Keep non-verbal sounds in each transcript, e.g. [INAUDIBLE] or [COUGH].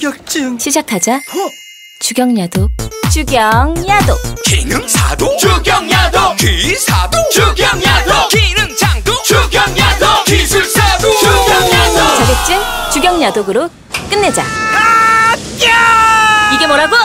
자격증 시작하자 허! 어? 주경야독 주경야독 기능사도 주경야독 기사도 주경야도 기능장도 주경야도 기술사도 주경야독 자격증 주경야도으로 끝내자 이게 뭐라고?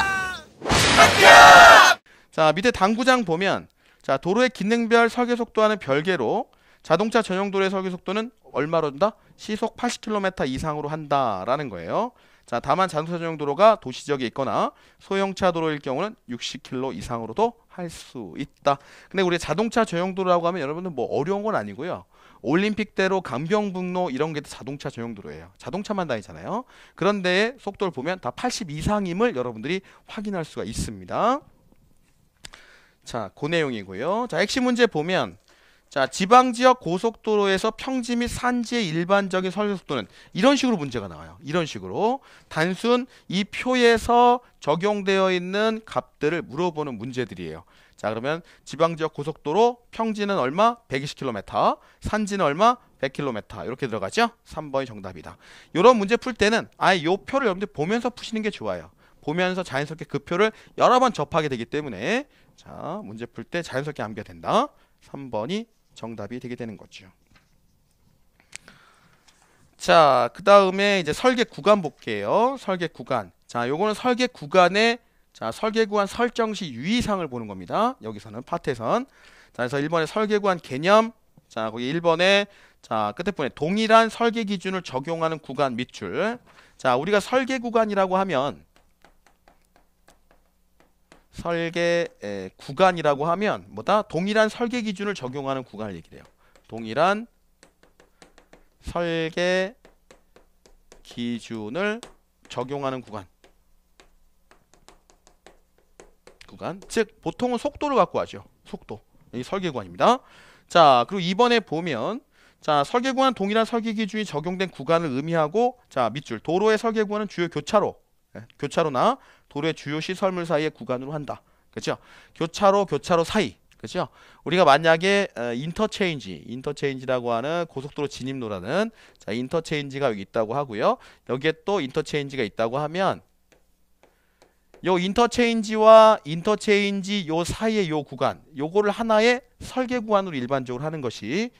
자 밑에 당구장 보면 자 도로의 기능별 설계 속도와는 별개로 자동차 전용 도로의 설계 속도는 얼마로 한다? 시속 80km 이상으로 한다라는 거예요. 자, 다만 자동차 전용 도로가 도시 지역에 있거나 소형차 도로일 경우는 60km 이상으로도 할 수 있다. 근데 우리 자동차 전용 도로라고 하면 여러분들 뭐 어려운 건 아니고요. 올림픽대로 강병북로 이런 게 자동차 전용 도로예요. 자동차만 다니잖아요. 그런데 속도를 보면 다 80 이상임을 여러분들이 확인할 수가 있습니다. 자, 그 내용이고요. 자, 핵심 문제 보면 자, 지방 지역 고속도로에서 평지 및 산지의 일반적인 설계 속도는 이런 식으로 문제가 나와요. 이런 식으로 단순 이 표에서 적용되어 있는 값들을 물어보는 문제들이에요. 자, 그러면 지방 지역 고속도로 평지는 얼마? 120km. 산지는 얼마? 100km. 이렇게 들어가죠? 3번이 정답이다. 이런 문제 풀 때는 아예 이 표를 여러분들 보면서 푸시는 게 좋아요. 보면서 자연스럽게 그 표를 여러 번 접하게 되기 때문에 자, 문제 풀 때 자연스럽게 암기가 된다. 3번이 정답이 되게 되는 거죠. 자, 그 다음에 이제 설계 구간 볼게요. 설계 구간. 자, 요거는 설계 구간의 자, 설계 구간 설정 시 유의사항을 보는 겁니다. 여기서는 파트에선. 자, 그래서 1번에 설계 구간 개념. 자, 거기 1번에 자, 끝에 분에 동일한 설계 기준을 적용하는 구간 밑줄. 자, 우리가 설계 구간이라고 하면 설계 에, 구간이라고 하면 뭐다? 동일한 설계 기준을 적용하는 구간을 얘기해요. 동일한 설계 기준을 적용하는 구간. 구간. 즉 보통은 속도를 갖고 하죠. 속도. 이 설계 구간입니다. 자, 그리고 이번에 보면 자, 설계 구간 동일한 설계 기준이 적용된 구간을 의미하고 자, 밑줄 도로의 설계 구간은 주요 교차로 예, 교차로나 도로의 주요 시설물 사이의 구간으로 한다. 그죠 교차로 교차로 사이. 그죠 우리가 만약에 어, 인터체인지, 인터체인지라고 하는 고속도로 진입로라는 자, 인터체인지가 여기 있다고 하고요. 여기에 또 인터체인지가 있다고 하면 요 인터체인지와 인터체인지 요 사이의 요 구간 요거를 하나의 설계 구간으로 일반적으로 하는 것이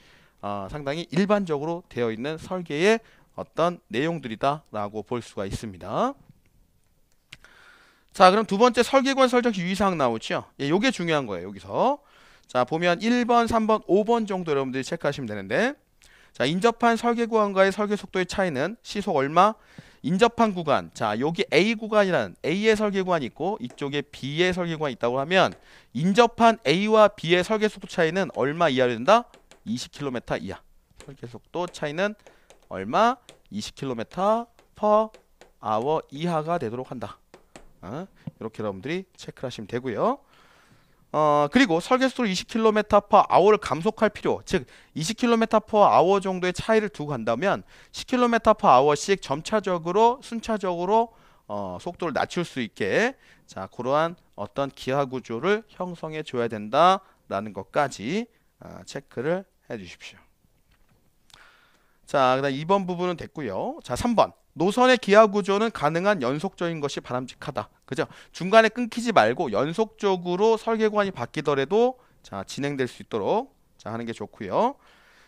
어, 상당히 일반적으로 되어 있는 설계의 어떤 내용들이다 라고 볼 수가 있습니다. 자, 그럼 두 번째 설계권 설정 유의사항 나오죠? 예, 요게 중요한 거예요, 여기서. 자, 보면 1번, 3번, 5번 정도 여러분들이 체크하시면 되는데 자, 인접한 설계 구간과의 설계 속도의 차이는 시속 얼마? 인접한 구간. 자, 여기 A 구간이라는 A의 설계 구간이 있고 이쪽에 B의 설계 구간이 있다고 하면 인접한 A와 B의 설계 속도 차이는 얼마 이하로 된다? 20km 이하. 설계 속도 차이는 얼마? 20km per hour 이하가 되도록 한다. 어? 이렇게 여러분들이 체크를 하시면 되고요. 어, 그리고 설계속도 20km/h를 감속할 필요, 즉 20km/h 정도의 차이를 두고 간다면 10km/h씩 점차적으로 순차적으로 어, 속도를 낮출 수 있게 자 그러한 어떤 기하 구조를 형성해 줘야 된다라는 것까지 어, 체크를 해 주십시오. 자, 그다음 2번 부분은 됐고요. 자, 3번. 노선의 기하 구조는 가능한 연속적인 것이 바람직하다. 그죠? 중간에 끊기지 말고 연속적으로 설계관이 바뀌더라도 자, 진행될 수 있도록 자, 하는 게 좋고요.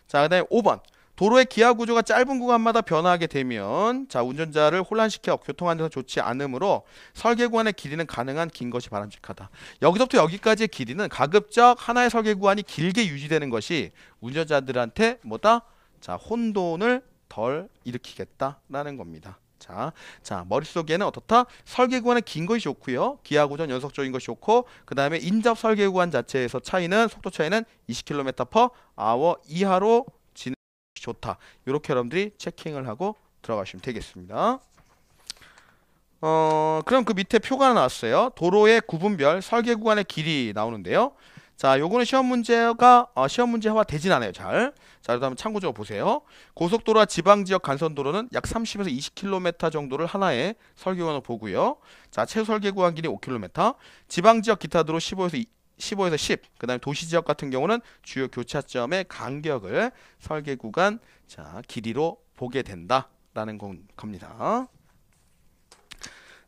자, 그다음에 5번. 도로의 기하 구조가 짧은 구간마다 변화하게 되면 자, 운전자를 혼란시켜 교통 안에서 좋지 않으므로 설계 구간의 길이는 가능한 긴 것이 바람직하다. 여기서부터 여기까지의 길이는 가급적 하나의 설계 구간이 길게 유지되는 것이 운전자들한테 뭐다? 자, 혼돈을 덜 일으키겠다라는 겁니다. 자, 자 머릿속에는 어떻다? 설계구간은 긴 것이 좋고요. 기하구전 연속적인 것이 좋고 그 다음에 인접 설계구간 자체에서 차이는 속도 차이는 20km per hour 이하로 진행 좋다. 이렇게 여러분들이 체킹을 하고 들어가시면 되겠습니다. 어, 그럼 그 밑에 표가 나왔어요. 도로의 구분별 설계 구간의 길이 나오는데요. 자, 요거는 시험 문제가 어, 시험 문제와 되진 않아요. 잘. 자, 그다음 참고적으로 보세요. 고속도로와 지방 지역 간선 도로는 약 30에서 20km 정도를 하나의 설계구로 보고요. 자, 최소 설계 구간 길이 5km. 지방 지역 기타 도로 15에서 15에서 10, 그 다음에 도시 지역 같은 경우는 주요 교차점의 간격을 설계 구간 자 길이로 보게 된다라는 겁니다.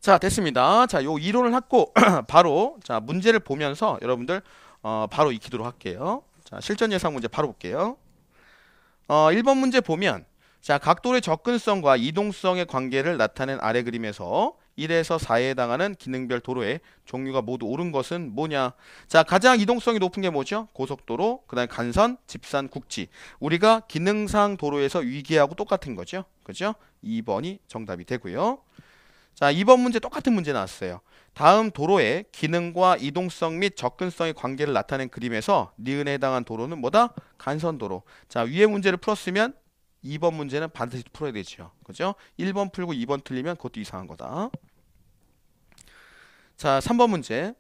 자 됐습니다. 자 요 이론을 하고 [CLEARS THROAT] 바로 자 문제를 보면서 여러분들 어, 바로 익히도록 할게요. 자, 실전 예상 문제 바로 볼게요. 어, 1번 문제 보면 자, 각도의 접근성과 이동성의 관계를 나타낸 아래 그림에서 1에서 4에 해당하는 기능별 도로의 종류가 모두 옳은 것은 뭐냐? 자, 가장 이동성이 높은 게 뭐죠? 고속도로, 그다음에 간선, 집산, 국지. 우리가 기능상 도로에서 위기하고 똑같은 거죠. 그죠? 2번이 정답이 되고요. 자, 2번 문제 똑같은 문제 나왔어요. 다음 도로의 기능과 이동성 및 접근성의 관계를 나타낸 그림에서 니은에 해당한 도로는 뭐다? 간선도로. 자, 위에 문제를 풀었으면 2번 문제는 반드시 풀어야 되죠. 그죠? 1번 풀고 2번 틀리면 그것도 이상한 거다. 자, 3번 문제.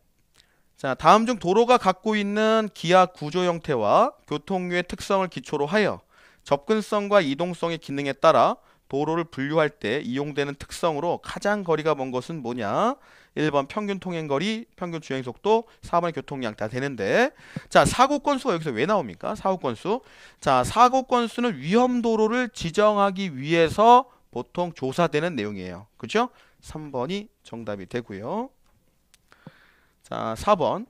자, 다음 중 도로가 갖고 있는 기하 구조 형태와 교통류의 특성을 기초로 하여 접근성과 이동성의 기능에 따라 도로를 분류할 때 이용되는 특성으로 가장 거리가 먼 것은 뭐냐? 1번 평균 통행거리, 평균 주행속도, 4번 교통량 다 되는데 자 사고 건수가 여기서 왜 나옵니까? 사고 건수 자 사고 건수는 위험도로를 지정하기 위해서 보통 조사되는 내용이에요. 그죠? 3번이 정답이 되고요. 자 4번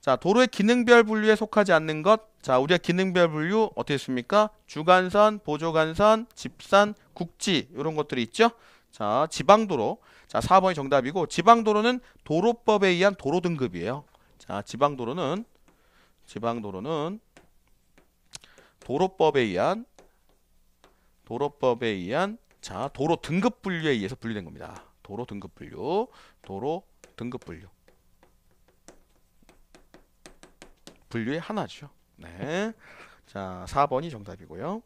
자 도로의 기능별 분류에 속하지 않는 것자 우리가 기능별 분류 어떻게 했습니까? 주간선, 보조간선, 집산, 국지 이런 것들이 있죠? 자 지방도로 자, 4번이 정답이고 지방도로는 도로법에 의한 도로 등급이에요. 자, 지방도로는 지방도로는 도로법에 의한 도로법에 의한 자, 도로 등급 분류에 의해서 분류된 겁니다. 도로 등급 분류. 도로 등급 분류. 분류의 하나죠. 네. 자, 4번이 정답이고요.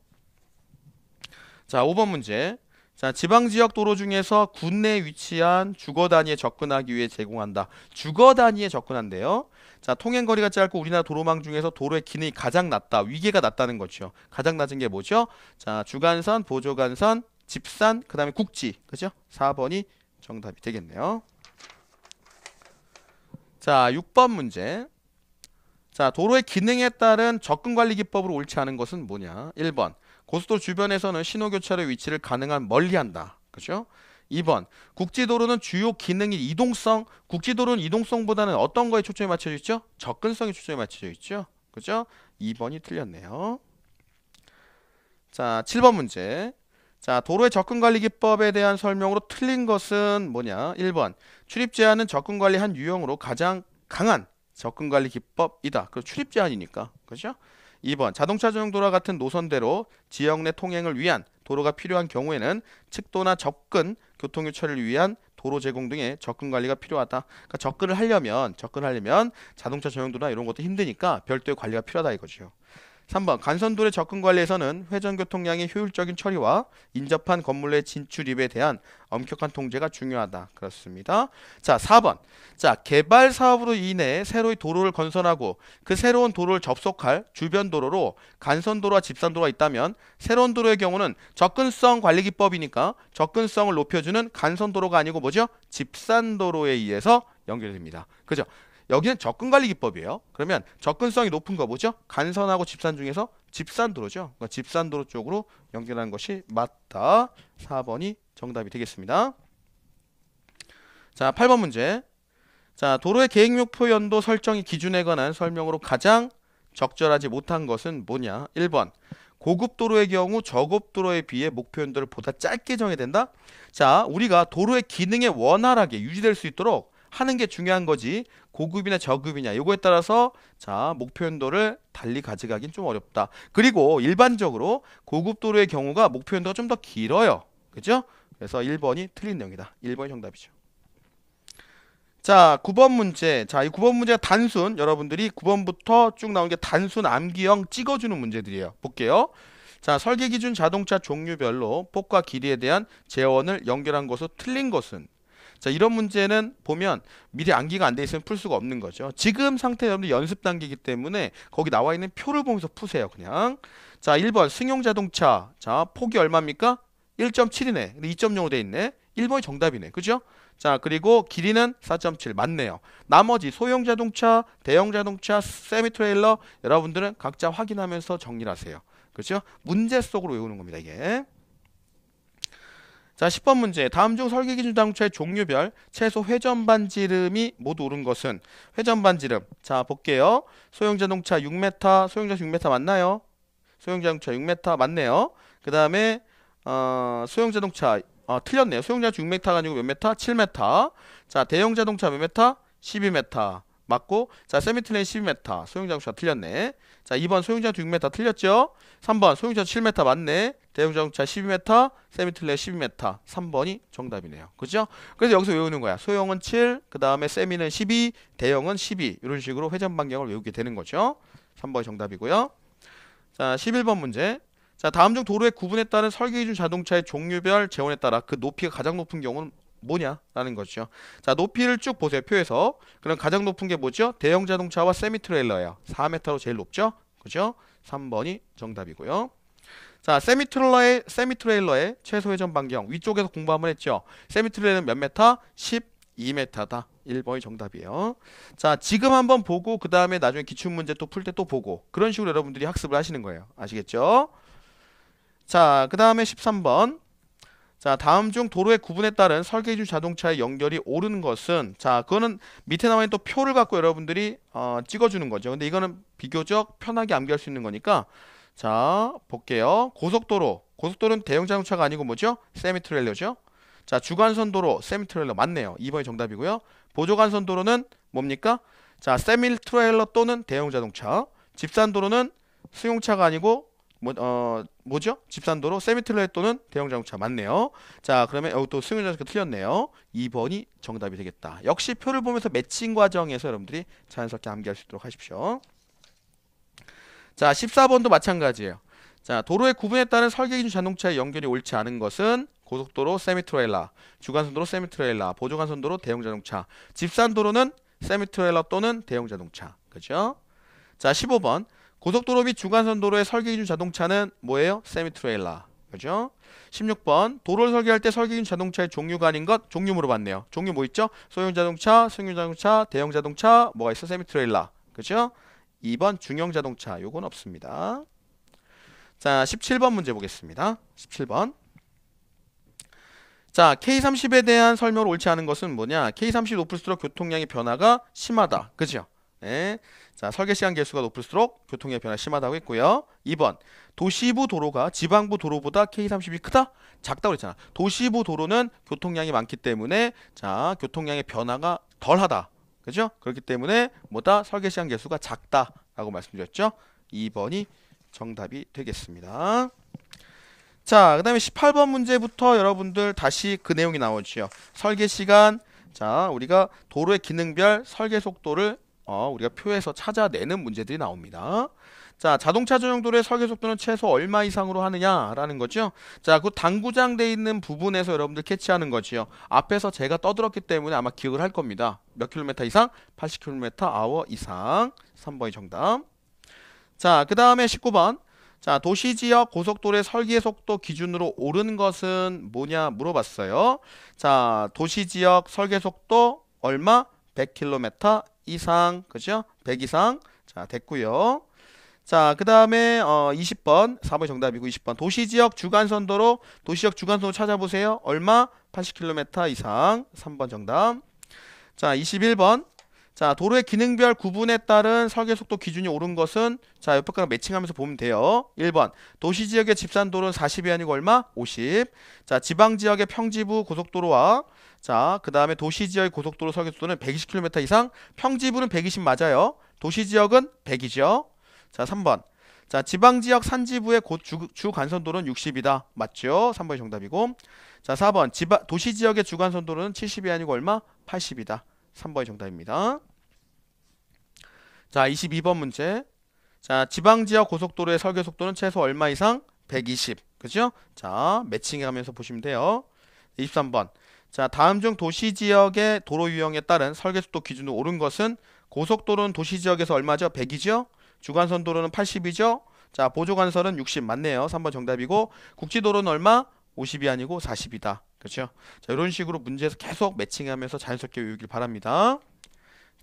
자, 5번 문제. 자, 지방 지역 도로 중에서 군내에 위치한 주거 단위에 접근하기 위해 제공한다. 주거 단위에 접근한대요. 자, 통행 거리가 짧고 우리나라 도로망 중에서 도로의 기능이 가장 낮다. 위계가 낮다는 거죠. 가장 낮은 게 뭐죠? 자, 주간선, 보조간선, 집산, 그다음에 국지. 그죠? 4번이 정답이 되겠네요. 자, 6번 문제. 자, 도로의 기능에 따른 접근관리 기법으로 옳지 않은 것은 뭐냐? 1번. 고속도로 주변에서는 신호교차로 위치를 가능한 멀리 한다. 그죠? 2번 국지도로는 주요 기능이 이동성 국지도로는 이동성보다는 어떤 거에 초점이 맞춰져 있죠? 접근성에 초점이 맞춰져 있죠. 그죠? 2번이 틀렸네요. 자 7번 문제 자 도로의 접근관리기법에 대한 설명으로 틀린 것은 뭐냐 1번 출입 제한은 접근관리 한 유형으로 가장 강한 접근관리기법이다. 그 출입 제한이니까 그죠? 2번 자동차 전용 도로와 같은 노선대로 지역 내 통행을 위한 도로가 필요한 경우에는 측도나 접근, 교통유 처를 위한 도로 제공 등의 접근 관리가 필요하다. 그러니까 접근을 하려면 접근하려면 자동차 전용 도로나 이런 것도 힘드니까 별도의 관리가 필요하다 이거죠. 3번 간선도로 접근 관리에서는 회전교통량의 효율적인 처리와 인접한 건물의 진출입에 대한 엄격한 통제가 중요하다. 그렇습니다. 자, 4번. 자, 개발 사업으로 인해 새로운 도로를 건설하고 그 새로운 도로를 접속할 주변 도로로 간선도로와 집산도로가 있다면 새로운 도로의 경우는 접근성 관리 기법이니까 접근성을 높여주는 간선도로가 아니고 뭐죠? 집산도로에 의해서 연결됩니다. 그죠? 여기는 접근 관리 기법이에요. 그러면 접근성이 높은 거 뭐죠? 간선하고 집산 중에서 집산도로죠. 그러니까 집산도로 쪽으로 연결하는 것이 맞다. 4번이 정답이 되겠습니다. 자, 8번 문제. 자, 도로의 계획목표 연도 설정이 기준에 관한 설명으로 가장 적절하지 못한 것은 뭐냐? 1번. 고급 도로의 경우 저급 도로에 비해 목표 연도를 보다 짧게 정해야 된다. 자, 우리가 도로의 기능에 원활하게 유지될 수 있도록 하는 게 중요한 거지 고급이냐 저급이냐 이거에 따라서 자 목표연도를 달리 가져가긴 좀 어렵다 그리고 일반적으로 고급 도로의 경우가 목표연도가 좀 더 길어요 그죠? 그래서 1번이 틀린 내용이다 1번이 정답이죠 자 9번 문제 자이 9번 문제가 단순 여러분들이 9번부터 쭉 나온 게 단순 암기형 찍어주는 문제들이에요 볼게요 자 설계 기준 자동차 종류별로 폭과 길이에 대한 재원을 연결한 것으로 틀린 것은 자 이런 문제는 보면 미리 암기가 안 돼 있으면 풀 수가 없는 거죠. 지금 상태 여러분들 연습 단계이기 때문에 거기 나와 있는 표를 보면서 푸세요. 그냥 자 1번 승용자동차 자 폭이 얼마입니까? 1.7이네. 2.0로 돼 있네. 1번이 정답이네. 그죠? 자 그리고 길이는 4.7 맞네요. 나머지 소형 자동차, 대형 자동차, 세미 트레일러 여러분들은 각자 확인하면서 정리하세요. 그렇죠? 문제 속으로 외우는 겁니다. 이게. 자, 10번 문제. 다음 중 설계 기준 당초의 종류별 최소 회전 반지름이 모두 오른 것은 회전 반지름. 자, 볼게요. 소형 자동차 6m, 소형 자동차 6m 맞나요? 소형 자동차 6m 맞네요. 그다음에 어, 소형 자동차 어, 아, 틀렸네요. 소형 자동차 6m가 아니고 몇 m? 7m. 자, 대형 자동차 몇 m? 12m. 맞고 자, 세미트레인 12m. 소형 자동차 틀렸네. 자, 2번 소형자도 6m 틀렸죠? 3번 소형자도 7m 맞네. 대형자동차 12m, 세미틀레 12m. 3번이 정답이네요. 그죠? 그래서 여기서 외우는 거야. 소형은 7, 그 다음에 세미는 12, 대형은 12. 이런 식으로 회전 반경을 외우게 되는 거죠. 3번이 정답이고요. 자, 11번 문제. 자, 다음 중 도로의 구분에 따른 설계 기준 자동차의 종류별 재원에 따라 그 높이가 가장 높은 경우는 뭐냐라는 거죠. 자, 높이를 쭉 보세요. 표에서. 그럼 가장 높은 게 뭐죠? 대형 자동차와 세미 트레일러예요. 4m로 제일 높죠? 그죠? 3번이 정답이고요. 자, 세미 트레일러의 세미 트레일러의 최소 회전 반경 위쪽에서 공부 한번 했죠. 세미 트레일러는 몇 m? 12m다. 1번이 정답이에요. 자, 지금 한번 보고 그다음에 나중에 기출 문제 또 풀 때 또 보고 그런 식으로 여러분들이 학습을 하시는 거예요. 아시겠죠? 자, 그다음에 13번. 자 다음 중 도로의 구분에 따른 설계주 자동차의 연결이 옳은 것은 자 그거는 밑에 나와 있는 또 표를 갖고 여러분들이 어, 찍어주는 거죠 근데 이거는 비교적 편하게 암기할 수 있는 거니까 자 볼게요 고속도로 고속도로는 대형 자동차가 아니고 뭐죠 세미 트레일러죠 자 주간선 도로 세미 트레일러 맞네요 2번이 정답이고요 보조간선 도로는 뭡니까 자 세미 트레일러 또는 대형 자동차 집산 도로는 승용차가 아니고 뭐, 어, 뭐죠? 집산도로 세미트레 또는 대형 자동차 맞네요. 자, 그러면 여기 어, 또 승용 자동차 틀렸네요. 2번이 정답이 되겠다. 역시 표를 보면서 매칭 과정에서 여러분들이 자연스럽게 암기할 수 있도록 하십시오. 자, 14번도 마찬가지예요. 자, 도로의 구분에 따른 설계 기준 자동차의 연결이 옳지 않은 것은 고속도로 세미트레일러, 주간선도로 세미트레일러, 보조간선도로 대형 자동차, 집산도로는 세미트레일러 또는 대형 자동차. 그죠? 자, 15번. 고속도로 및 중간선도로의 설계 기준 자동차는 뭐예요? 세미 트레일러. 그죠? 16번 도로를 설계할 때 설계 기준 자동차의 종류가 아닌 것 종류 물어봤네요. 종류 뭐 있죠? 소형 자동차, 승용 자동차, 대형 자동차 뭐가 있어? 세미 트레일러. 그죠? 2번 중형 자동차. 요건 없습니다. 자, 17번 문제 보겠습니다. 17번. 자, K30에 대한 설명을 옳지 않은 것은 뭐냐? K30 높을수록 교통량의 변화가 심하다. 그죠? 예. 자, 설계 시간 개수가 높을수록 교통의 변화 심하다고 했고요. 2번. 도시부 도로가 지방부 도로보다 K30이 크다? 작다고 그랬잖아 도시부 도로는 교통량이 많기 때문에 자, 교통량의 변화가 덜하다. 그죠? 그렇기 때문에 뭐다? 설계 시간 개수가 작다라고 말씀드렸죠. 2번이 정답이 되겠습니다. 자, 그다음에 18번 문제부터 여러분들 다시 그 내용이 나오죠. 설계 시간 자, 우리가 도로의 기능별 설계 속도를 어, 우리가 표에서 찾아내는 문제들이 나옵니다. 자, 자동차 전용 도로의 설계 속도는 최소 얼마 이상으로 하느냐라는 거죠. 자, 그 당구장 돼 있는 부분에서 여러분들 캐치하는 거지요. 앞에서 제가 떠들었기 때문에 아마 기억을 할 겁니다. 몇 킬로미터 이상? 80킬로미터 아워 이상. 3번이 정답. 자, 그 다음에 19번. 자, 도시지역 고속도로의 설계 속도 기준으로 오른 것은 뭐냐 물어봤어요. 자, 도시지역 설계 속도 얼마? 100km 이상 그죠? 100 이상 자 됐고요. 자, 그 다음에 어, 20번 4번 정답이고 20번 도시지역 주간선도로 도시역 주간선도 찾아보세요. 얼마? 80km 이상 3번 정답 자 21번 자 도로의 기능별 구분에 따른 설계속도 기준이 오른 것은 자 옆에 거랑 매칭하면서 보면 돼요 1번 도시지역의 집산도로는 40이 아니고 얼마? 50자 지방지역의 평지부 고속도로와 자, 그 다음에 도시지역의 고속도로 설계 속도는 120km 이상, 평지부는 120 맞아요. 도시지역은 100이죠. 자, 3번. 자, 지방지역 산지부의 주, 주, 간선도로는 60이다. 맞죠? 3번이 정답이고. 자, 4번. 지바, 도시지역의 주간선도로는 70이 아니고 얼마? 80이다. 3번이 정답입니다. 자, 22번 문제. 자, 지방지역 고속도로의 설계 속도는 최소 얼마 이상? 120. 그죠? 자, 매칭해 가면서 보시면 돼요. 23번. 자, 다음 중 도시 지역의 도로 유형에 따른 설계 속도 기준으로 옳은 것은 고속도로는 도시 지역에서 얼마죠? 100이죠? 주간선 도로는 80이죠? 자, 보조간선은60 맞네요. 3번 정답이고 국지도로는 얼마? 50이 아니고 40이다. 그렇죠? 자, 이런 식으로 문제에서 계속 매칭하면서 자연스럽게 외우길 바랍니다.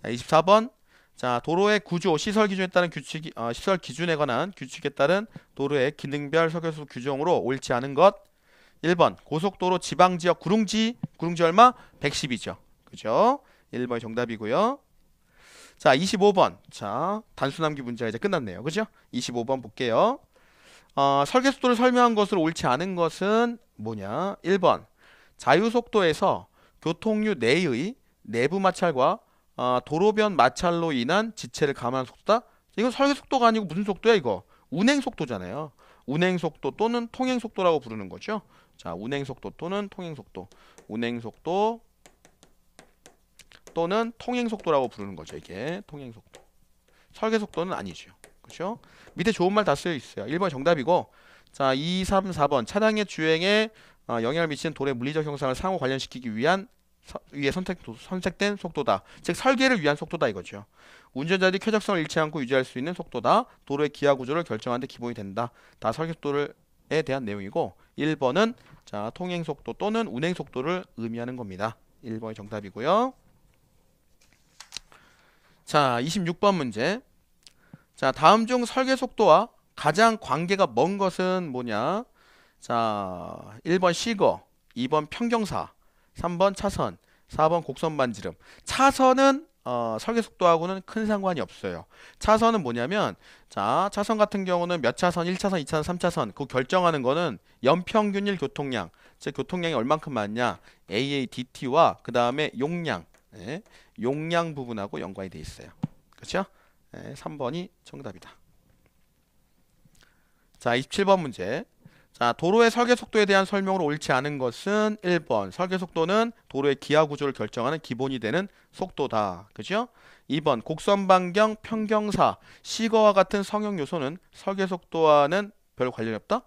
자, 24번. 자, 도로의 구조, 시설 기준에 따른 규칙, 어, 시설 기준에 관한 규칙에 따른 도로의 기능별 설계도 규정으로 옳지 않은 것. 1번 고속도로 지방지역 구릉지 구릉지 얼마? 110이죠. 그죠? 1번이 정답이고요. 자 25번 자 단순함기 문제가 이제 끝났네요. 그죠? 25번 볼게요. 어, 설계속도를 설명한 것을 옳지 않은 것은 뭐냐? 1번 자유속도에서 교통류 내의 내부 마찰과 어, 도로변 마찰로 인한 지체를 감안한 속도다? 이건 설계속도가 아니고 무슨 속도야 이거? 운행속도잖아요. 운행속도 또는 통행속도라고 부르는 거죠. 자, 운행 속도 또는 통행 속도. 운행 속도 또는 통행 속도라고 부르는 거죠. 이게 통행 속도. 설계 속도는 아니죠. 그렇죠? 밑에 좋은 말 다 쓰여 있어요. 1번 정답이고 자, 2, 3, 4번 차량의 주행에 어, 영향을 미치는 돌의 물리적 형상을 상호 관련시키기 위한 서, 위에 선택, 선택된 속도다. 즉 설계를 위한 속도다 이거죠. 운전자들이 쾌적성을 잃지 않고 유지할 수 있는 속도다. 도로의 기하 구조를 결정하는 데 기본이 된다. 다 설계 속도에 대한 내용이고 1번은 자 통행속도 또는 운행속도를 의미하는 겁니다. 1번이 정답이고요. 자 26번 문제 자 다음 중 설계속도와 가장 관계가 먼 것은 뭐냐 자 1번 시거 2번 평경사 3번 차선 4번 곡선 반지름 차선은 어, 설계 속도하고는 큰 상관이 없어요. 차선은 뭐냐면 자 차선 같은 경우는 몇 차선, 1차선, 2차선, 3차선 그 결정하는 거는 연평균일 교통량 즉 교통량이 얼만큼 많냐 AADT와 그 다음에 용량 예, 용량 부분하고 연관이 돼 있어요. 그렇죠? 예, 3번이 정답이다. 자 27번 문제 자, 도로의 설계 속도에 대한 설명으로 옳지 않은 것은 1번. 설계 속도는 도로의 기하 구조를 결정하는 기본이 되는 속도다. 그죠? 2번. 곡선 반경, 평경사, 시거와 같은 성형 요소는 설계 속도와는 별 관련이 없다?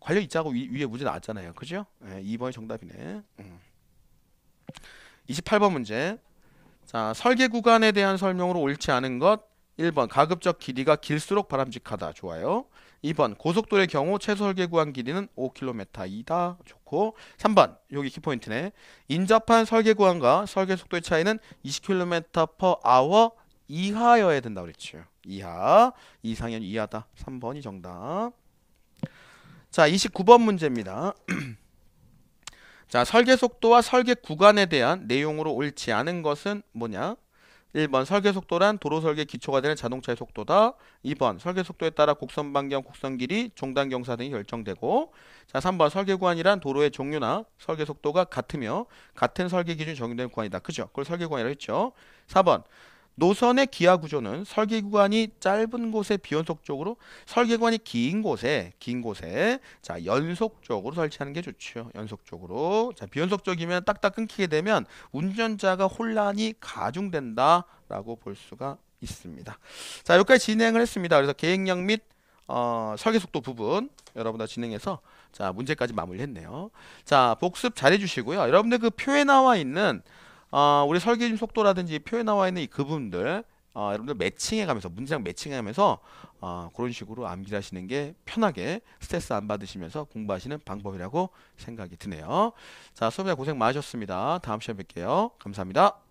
관련 있자고 위, 에 문제 나왔잖아요. 그죠? 네, 예, 2번이 정답이네. 28번 음. 문제. 자, 설계 구간에 대한 설명으로 옳지 않은 것. 1번. 가급적 길이가 길수록 바람직하다. 좋아요. 2번 고속도로의 경우 최 설계 구간 길이는 5km이다. 좋고 3번 여기 키포인트네. 인접한 설계 구간과 설계 속도의 차이는 20km/h 이하여야 된다 그랬죠. 이하 이상현 이하다. 3번이 정답. 자 29번 문제입니다. [CLEARS THROAT] 자 설계 속도와 설계 구간에 대한 내용으로 옳지 않은 것은 뭐냐? 1번 설계 속도란 도로 설계 기초가 되는 자동차의 속도다. 2번 설계 속도에 따라 곡선 반경, 곡선 길이, 종단 경사 등이 결정되고 자 3번 설계 구간이란 도로의 종류나 설계 속도가 같으며 같은 설계 기준 이적용되는 구간이다. 그죠? 그걸 설계 구간이라고 했죠. 4번 노선의 기하 구조는 설계 구간이 짧은 곳에 비연속적으로 설계 구간이 긴 곳에 긴 곳에 자 연속적으로 설치하는 게 좋죠. 연속적으로 자 비연속적이면 딱딱 끊기게 되면 운전자가 혼란이 가중된다라고 볼 수가 있습니다. 자 여기까지 진행을 했습니다. 그래서 계획량 및 어, 설계 속도 부분 여러분 다 진행해서 자 문제까지 마무리했네요. 자 복습 잘해주시고요. 여러분들 그 표에 나와 있는 어, 우리 설계심 속도라든지 표에 나와 있는 이 그분들 어, 여러분들 매칭해가면서 문장 매칭하면서 어, 그런 식으로 암기하시는 게 편하게 스트레스 안 받으시면서 공부하시는 방법이라고 생각이 드네요. 자 수업자 고생 많으셨습니다. 다음 시간에 뵐게요. 감사합니다.